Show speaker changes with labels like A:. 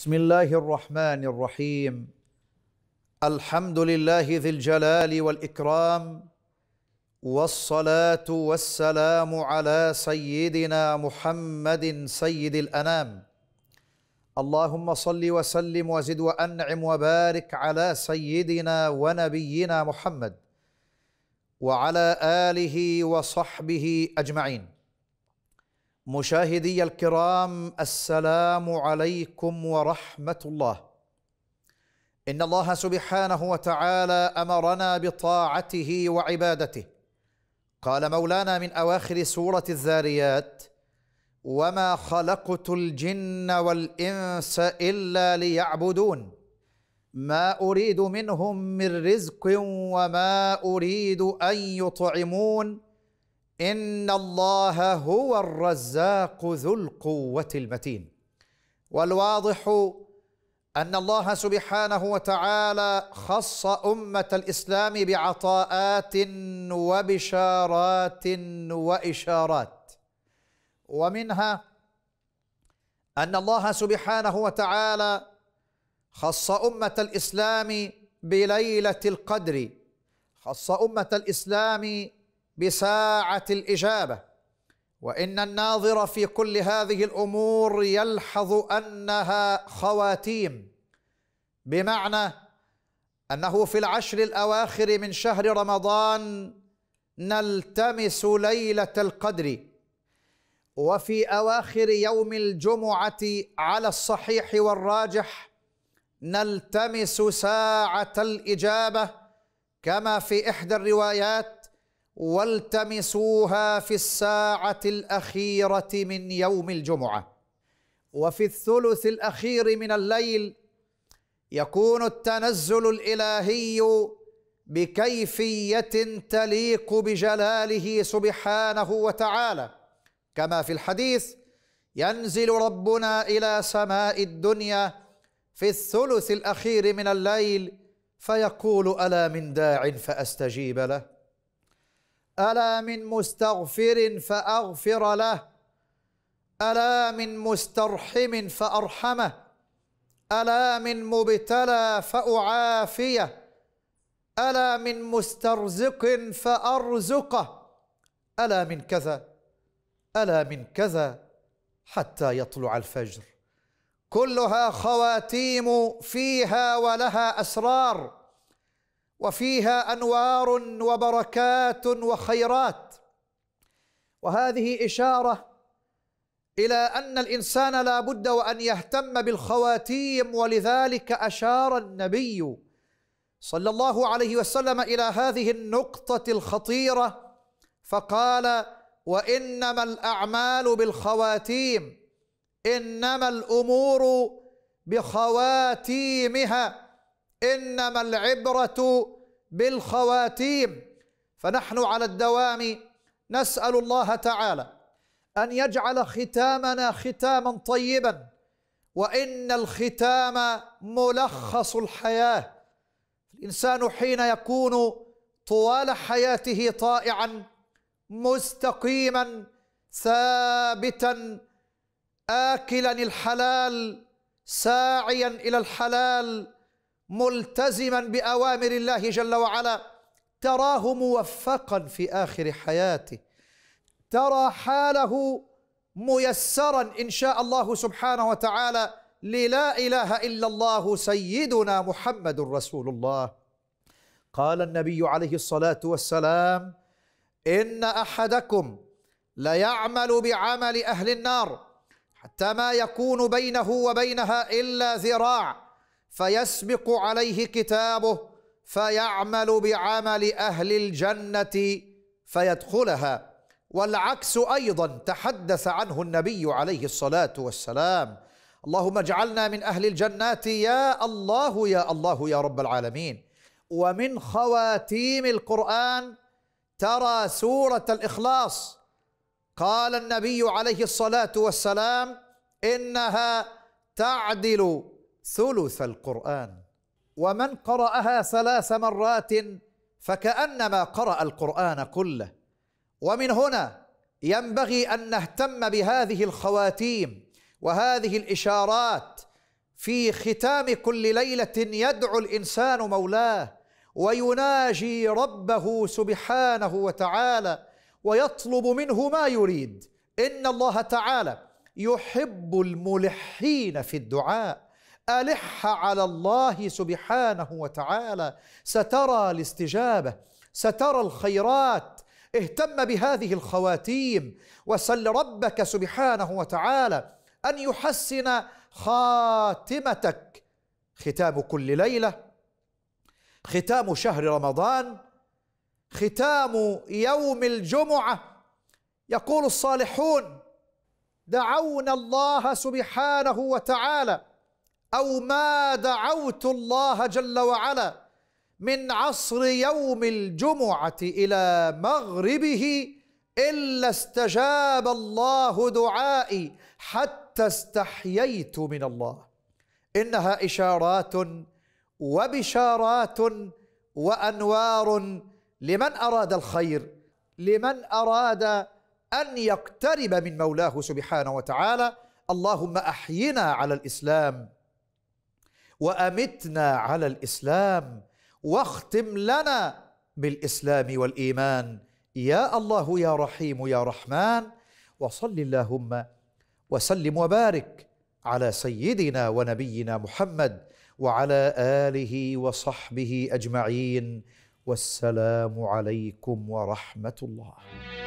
A: بسم الله الرحمن الرحيم الحمد لله ذي الجلال والاكرام والصلاه والسلام على سيدنا محمد سيد الانام اللهم صل وسلم وزد وانعم وبارك على سيدنا ونبينا محمد وعلى اله وصحبه اجمعين مشاهدي الكرام السلام عليكم ورحمه الله ان الله سبحانه وتعالى امرنا بطاعته وعبادته قال مولانا من اواخر سوره الذاريات وما خلقت الجن والانس الا ليعبدون ما اريد منهم من رزق وما اريد ان يطعمون ان الله هو الرزاق ذو القوه المتين والواضح ان الله سبحانه وتعالى خص امه الاسلام بعطاءات وبشارات واشارات ومنها ان الله سبحانه وتعالى خص امه الاسلام بليله القدر خص امه الاسلام بساعه الاجابه وان الناظر في كل هذه الامور يلحظ انها خواتيم بمعنى انه في العشر الاواخر من شهر رمضان نلتمس ليله القدر وفي اواخر يوم الجمعه على الصحيح والراجح نلتمس ساعه الاجابه كما في احدى الروايات والتمسوها في الساعة الأخيرة من يوم الجمعة وفي الثلث الأخير من الليل يكون التنزل الإلهي بكيفية تليق بجلاله سبحانه وتعالى كما في الحديث ينزل ربنا إلى سماء الدنيا في الثلث الأخير من الليل فيقول ألا من داع فأستجيب له ألا من مستغفر فأغفر له ألا من مسترحم فأرحمه ألا من مبتلى فأعافيه ألا من مسترزق فأرزقه ألا من كذا ألا من كذا حتى يطلع الفجر كلها خواتيم فيها ولها أسرار وفيها انوار وبركات وخيرات وهذه اشاره الى ان الانسان لا بد وان يهتم بالخواتيم ولذلك اشار النبي صلى الله عليه وسلم الى هذه النقطه الخطيره فقال وانما الاعمال بالخواتيم انما الامور بخواتيمها إنما العبرة بالخواتيم فنحن على الدوام نسأل الله تعالى أن يجعل ختامنا ختاما طيبا وإن الختام ملخص الحياة الإنسان حين يكون طوال حياته طائعا مستقيما ثابتا آكلا الحلال ساعيا إلى الحلال ملتزما باوامر الله جل وعلا تراه موفقا في اخر حياته ترى حاله ميسرا ان شاء الله سبحانه وتعالى للا اله الا الله سيدنا محمد رسول الله قال النبي عليه الصلاه والسلام ان احدكم ليعمل بعمل اهل النار حتى ما يكون بينه وبينها الا ذراع فيسبق عليه كتابه فيعمل بعمل اهل الجنه فيدخلها والعكس ايضا تحدث عنه النبي عليه الصلاه والسلام اللهم اجعلنا من اهل الجنات يا الله يا الله يا رب العالمين ومن خواتيم القران ترى سوره الاخلاص قال النبي عليه الصلاه والسلام انها تعدل ثلث القرآن ومن قرأها ثلاث مرات فكأنما قرأ القرآن كله ومن هنا ينبغي أن نهتم بهذه الخواتيم وهذه الإشارات في ختام كل ليلة يدعو الإنسان مولاه ويناجي ربه سبحانه وتعالى ويطلب منه ما يريد إن الله تعالى يحب الملحين في الدعاء ألح على الله سبحانه وتعالى سترى الاستجابة سترى الخيرات اهتم بهذه الخواتيم وسل ربك سبحانه وتعالى أن يحسن خاتمتك ختام كل ليلة ختام شهر رمضان ختام يوم الجمعة يقول الصالحون دعونا الله سبحانه وتعالى أو ما دعوت الله جل وعلا من عصر يوم الجمعة إلى مغربه إلا استجاب الله دعائي حتى استحييت من الله إنها إشارات وبشارات وأنوار لمن أراد الخير لمن أراد أن يقترب من مولاه سبحانه وتعالى اللهم أحينا على الإسلام وامتنا على الاسلام واختم لنا بالاسلام والايمان يا الله يا رحيم يا رحمن وصل اللهم وسلم وبارك على سيدنا ونبينا محمد وعلى اله وصحبه اجمعين والسلام عليكم ورحمه الله